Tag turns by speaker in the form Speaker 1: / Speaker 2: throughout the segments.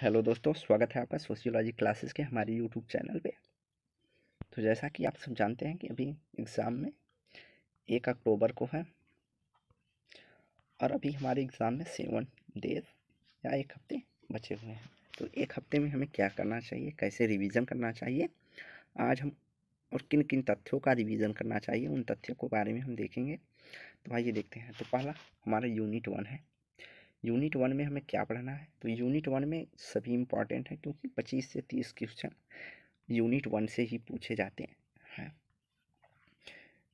Speaker 1: Hello दोस्तों स्वागत है आपका सोशियोलॉजी क्लासेस के हमारे यूट्यूब चैनल पे तो जैसा कि आप सब जानते हैं कि अभी एग्ज़ाम में एक अक्टूबर को है और अभी हमारे एग्ज़ाम में सेवन डेज या एक हफ्ते बचे हुए हैं तो एक हफ्ते में हमें क्या करना चाहिए कैसे रिवीजन करना चाहिए आज हम और किन किन तथ्यों का रिवीजन करना चाहिए उन तथ्यों के बारे में हम देखेंगे तो आइए देखते हैं तो पहला हमारा यूनिट वन है यूनिट वन में हमें क्या पढ़ना है तो यूनिट वन में सभी इम्पॉर्टेंट है क्योंकि पच्चीस से तीस क्वेश्चन यूनिट वन से ही पूछे जाते हैं है।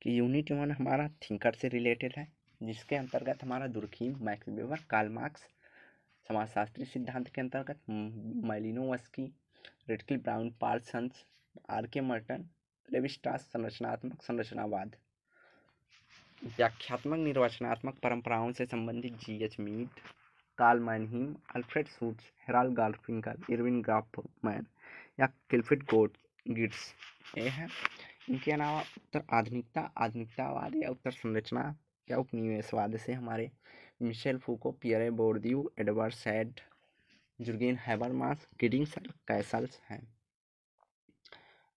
Speaker 1: कि यूनिट वन हमारा थिंकर से रिलेटेड है जिसके अंतर्गत हमारा दुर्खीम मैक्स वेबर कालमार्क्स समाजशास्त्री सिद्धांत के अंतर्गत Malinowski Radcliffe Brown Parsons R K Merton Levi Strauss संरचनात्मक संरचनावाद व्याख्यात्मक निर्वाचनात्मक परंपराओं से संबंधित G H Mead Carl Mannheim, Alfred Schutz Harold Garfinkel, Erving Goffman या किल्फिट गोट गिट्स ये हैं इनके अलावा उत्तर आधुनिकता आधुनिकतावाद या उत्तर संरचना या उपनिवेशवाद से हमारे Michel Foucault Pierre Bourdieu Edward Said Jurgen Habermas Giddens Castells हैं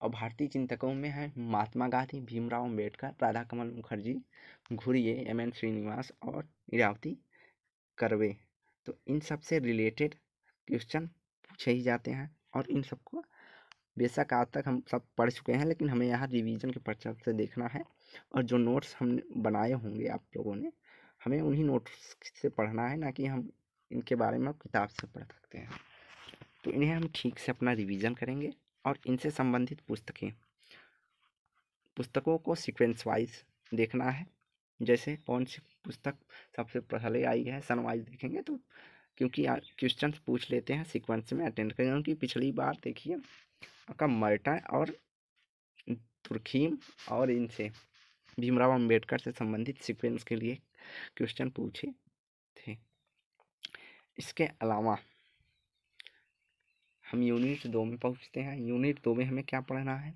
Speaker 1: और भारतीय चिंतकों में हैं महात्मा गांधी भीमराव अम्बेडकर राधा कमल मुखर्जी घुरिये एम एन श्रीनिवास और इरावती करवे तो इन सब से रिलेटेड क्वेश्चन पूछे ही जाते हैं और इन सबको बेशक आज तक हम सब पढ़ चुके हैं लेकिन हमें यहाँ रिवीजन के पर्चल से देखना है और जो नोट्स हम बनाए होंगे आप लोगों ने हमें उन्हीं नोट्स से पढ़ना है ना कि हम इनके बारे में किताब से पढ़ सकते हैं तो इन्हें हम ठीक से अपना रिवीजन करेंगे और इनसे संबंधित पुस्तकें पुस्तकों को सिक्वेंस वाइज देखना है जैसे कौन सी पुस्तक सबसे पहले आई है सनवाइज देखेंगे तो क्योंकि क्वेश्चन पूछ लेते हैं सीक्वेंस में अटेंड करेंगे क्योंकि पिछली बार देखिए आपका मर्टा और तुर्खीम और इनसे भीमराव अंबेडकर से संबंधित सीक्वेंस के लिए क्वेश्चन पूछे थे इसके अलावा हम यूनिट दो में पहुंचते हैं यूनिट दो में हमें क्या पढ़ना है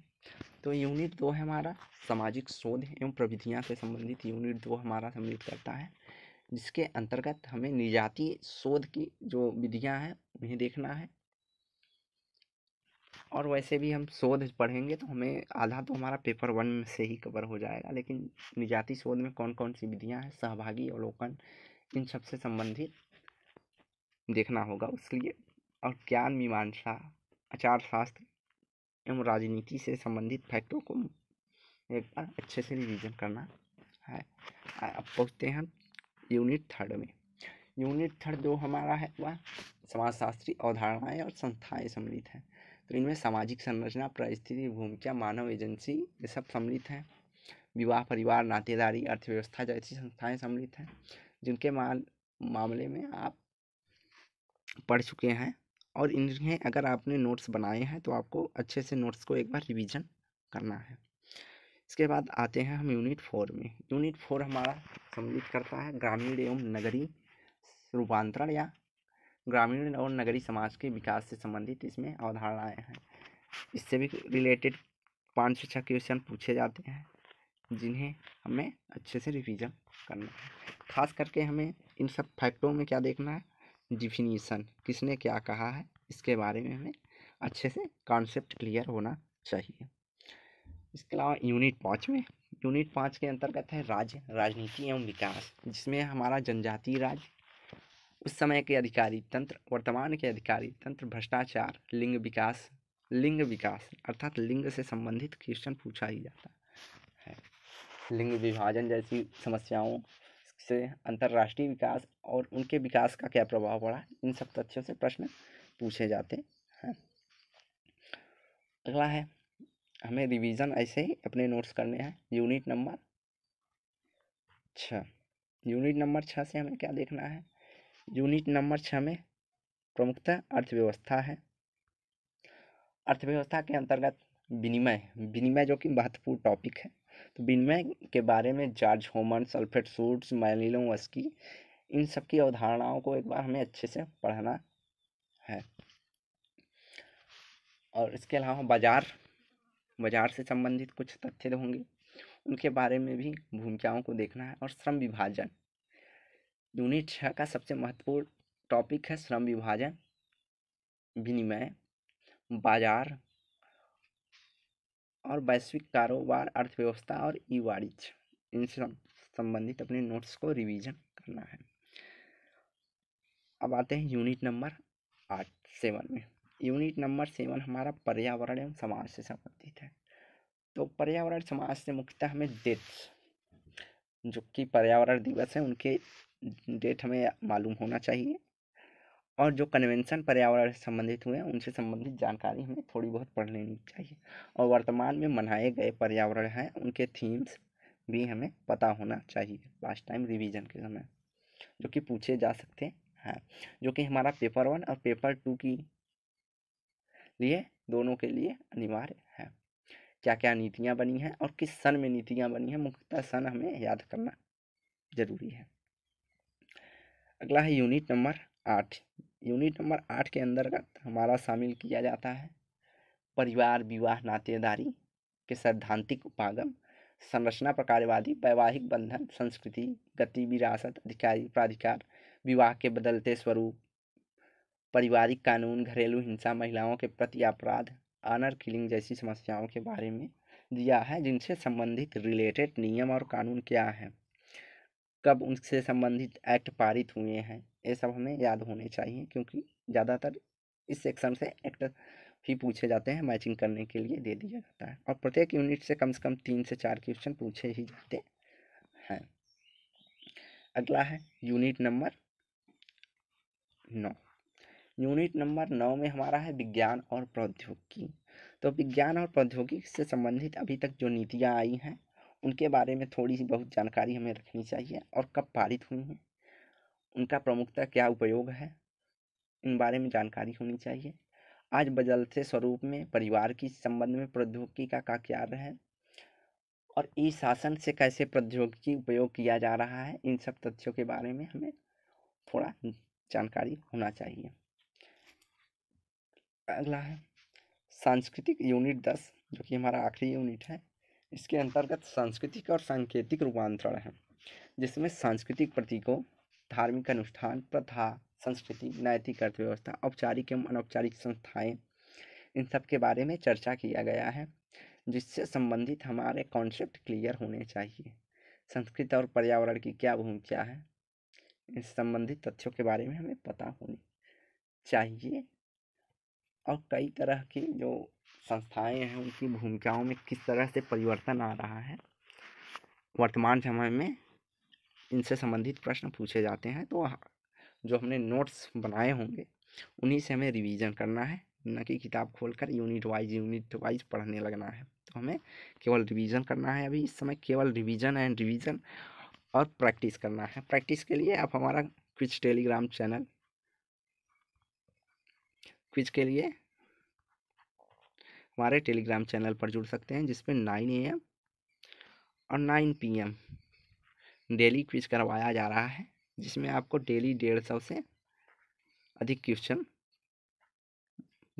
Speaker 1: तो यूनिट दो है हमारा सामाजिक शोध एवं प्रविधियाँ से संबंधित यूनिट दो हमारा सम्मिलित करता है जिसके अंतर्गत हमें निजातीय शोध की जो विधियाँ हैं उन्हें देखना है और वैसे भी हम शोध पढ़ेंगे तो हमें आधा तो हमारा पेपर वन से ही कवर हो जाएगा लेकिन निजाती शोध में कौन कौन सी विधियाँ हैं सहभागी अवलोकन इन सब से संबंधित देखना होगा उसके लिए और ज्ञान मीमांसा आचार शास्त्र एवं राजनीति से संबंधित फैक्टों को एक बार अच्छे से रिविजन करना है अब पहुँचते हैं यूनिट थर्ड में यूनिट थर्ड जो हमारा है वह समाजशास्त्री अवधारणाएँ और संस्थाएँ सम्मिलित हैं तो इनमें सामाजिक संरचना परिस्थिति भूमिका मानव एजेंसी ये सब सम्मिलित हैं विवाह परिवार नातेदारी अर्थव्यवस्था जैसी संस्थाएं सम्मिलित हैं जिनके माल मामले में आप पढ़ चुके हैं और इन्हें अगर आपने नोट्स बनाए हैं तो आपको अच्छे से नोट्स को एक बार रिवीजन करना है इसके बाद आते हैं हम यूनिट फोर में यूनिट फोर हमारा सम्मिलित करता है ग्रामीण एवं नगरी रूपांतरण या ग्रामीण और नगरी समाज के विकास से संबंधित इसमें अवधारणाएँ हैं इससे भी रिलेटेड पाँच से छः क्वेश्चन पूछे जाते हैं जिन्हें हमें अच्छे से रिवीजन करना है खास करके हमें इन सब फैक्टों में क्या देखना है डिफिनीसन किसने क्या कहा है इसके बारे में हमें अच्छे से कॉन्सेप्ट क्लियर होना चाहिए इसके अलावा यूनिट पाँच में यूनिट पाँच के अंतर्गत है राज्य राजनीति एवं विकास जिसमें हमारा जनजातीय राज्य उस समय के अधिकारी तंत्र वर्तमान के अधिकारी तंत्र भ्रष्टाचार लिंग विकास लिंग विकास अर्थात लिंग से संबंधित क्वेश्चन पूछा ही जाता है लिंग विभाजन जैसी समस्याओं से अंतर्राष्ट्रीय विकास और उनके विकास का क्या प्रभाव पड़ा इन सब तथ्यों से प्रश्न पूछे जाते हैं अगला है हमें रिवीजन ऐसे ही अपने नोट्स करने हैं यूनिट नंबर छ यूनिट नंबर छः से हमें क्या देखना है यूनिट नंबर छः में प्रमुखता अर्थव्यवस्था है अर्थव्यवस्था के अंतर्गत विनिमय विनिमय जो कि महत्वपूर्ण टॉपिक है तो विनिमय के बारे में जॉर्ज होमन सल्फेट सूट्स वस्की इन सब की अवधारणाओं को एक बार हमें अच्छे से पढ़ना है और इसके अलावा बाजार बाजार से संबंधित कुछ तथ्य तो होंगे उनके बारे में भी भूमिकाओं को देखना है और श्रम विभाजन यूनिट छः का सबसे महत्वपूर्ण टॉपिक है श्रम विभाजन विनिमय बाजार और वैश्विक कारोबार अर्थव्यवस्था और ई वाणिज्य इनसे संबंधित अपने नोट्स को रिवीजन करना है अब आते हैं यूनिट नंबर आठ सेवन में यूनिट नंबर सेवन हमारा पर्यावरण एवं समाज से संबंधित है तो पर्यावरण समाज से मुख्यतः हमें डेट्स जो कि पर्यावरण दिवस है उनके डेट हमें मालूम होना चाहिए और जो कन्वेंशन पर्यावरण से संबंधित हुए उनसे संबंधित जानकारी हमें थोड़ी बहुत पढ़ लेनी चाहिए और वर्तमान में मनाए गए पर्यावरण हैं उनके थीम्स भी हमें पता होना चाहिए लास्ट टाइम रिवीजन के समय जो कि पूछे जा सकते हैं जो कि हमारा पेपर वन और पेपर टू की लिए दोनों के लिए अनिवार्य है क्या क्या नीतियाँ बनी हैं और किस सन में नीतियाँ बनी हैं मुख्यतः सन हमें याद करना जरूरी है अगला है यूनिट नंबर आठ यूनिट नंबर आठ के अंतर्गत हमारा शामिल किया जाता है परिवार विवाह नातेदारी के सैद्धांतिक उपागम संरचना प्रकारवादी वैवाहिक बंधन संस्कृति गति विरासत अधिकारी प्राधिकार विवाह के बदलते स्वरूप पारिवारिक कानून घरेलू हिंसा महिलाओं के प्रति अपराध आनर किलिंग जैसी समस्याओं के बारे में दिया है जिनसे संबंधित रिलेटेड नियम और कानून क्या हैं कब उनसे संबंधित एक्ट पारित हुए हैं ये सब हमें याद होने चाहिए क्योंकि ज़्यादातर इस सेक्शन से एक्ट ही पूछे जाते हैं मैचिंग करने के लिए दे दिया जाता है और प्रत्येक यूनिट से कम से कम तीन से चार क्वेश्चन पूछे ही जाते हैं अगला है यूनिट नंबर नौ यूनिट नंबर नौ में हमारा है विज्ञान और प्रौद्योगिकी तो विज्ञान और प्रौद्योगिकी से संबंधित अभी तक जो नीतियाँ आई हैं उनके बारे में थोड़ी सी बहुत जानकारी हमें रखनी चाहिए और कब पारित हुई हैं उनका प्रमुखता क्या उपयोग है इन बारे में जानकारी होनी चाहिए आज बदलते स्वरूप में परिवार की संबंध में प्रौद्योगिकी का का क्या है और ई शासन से कैसे प्रौद्योगिकी उपयोग किया जा रहा है इन सब तथ्यों के बारे में हमें थोड़ा जानकारी होना चाहिए अगला है सांस्कृतिक यूनिट दस जो कि हमारा आखिरी यूनिट है इसके अंतर्गत सांस्कृतिक और सांकेतिक रूपांतरण है जिसमें सांस्कृतिक प्रतीकों धार्मिक अनुष्ठान प्रथा संस्कृति नैतिक अर्थव्यवस्था औपचारिक एवं अनौपचारिक संस्थाएं इन सब के बारे में चर्चा किया गया है जिससे संबंधित हमारे कॉन्सेप्ट क्लियर होने चाहिए संस्कृत और पर्यावरण की क्या भूमिका है इस संबंधित तथ्यों के बारे में हमें पता होनी चाहिए और कई तरह की जो संस्थाएं हैं उनकी भूमिकाओं में किस तरह से परिवर्तन आ रहा है वर्तमान समय में इनसे संबंधित प्रश्न पूछे जाते हैं तो जो हमने नोट्स बनाए होंगे उन्हीं से हमें रिवीजन करना है न कि किताब खोलकर यूनिट वाइज यूनिट वाइज पढ़ने लगना है तो हमें केवल रिवीजन करना है अभी इस समय केवल रिवीजन एंड रिवीजन और प्रैक्टिस करना है प्रैक्टिस के लिए आप हमारा क्विच टेलीग्राम चैनल क्विज के लिए हमारे टेलीग्राम चैनल पर जुड़ सकते हैं जिसमें नाइन ए एम और nine P M daily quiz करवाया जा रहा है जिसमें आपको डेली डेढ़ सौ से अधिक क्वेश्चन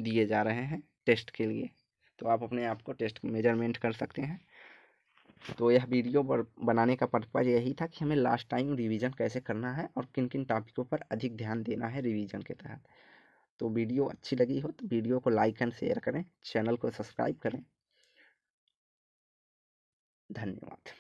Speaker 1: दिए जा रहे हैं टेस्ट के लिए तो आप अपने आप को टेस्ट मेजरमेंट कर सकते हैं तो यह वीडियो बनाने का पर्पज यही था कि हमें लास्ट टाइम रिवीजन कैसे करना है और किन किन टॉपिकों पर अधिक ध्यान देना है रिवीजन के तहत तो वीडियो अच्छी लगी हो तो वीडियो को लाइक एंड शेयर करें चैनल को सब्सक्राइब करें धन्यवाद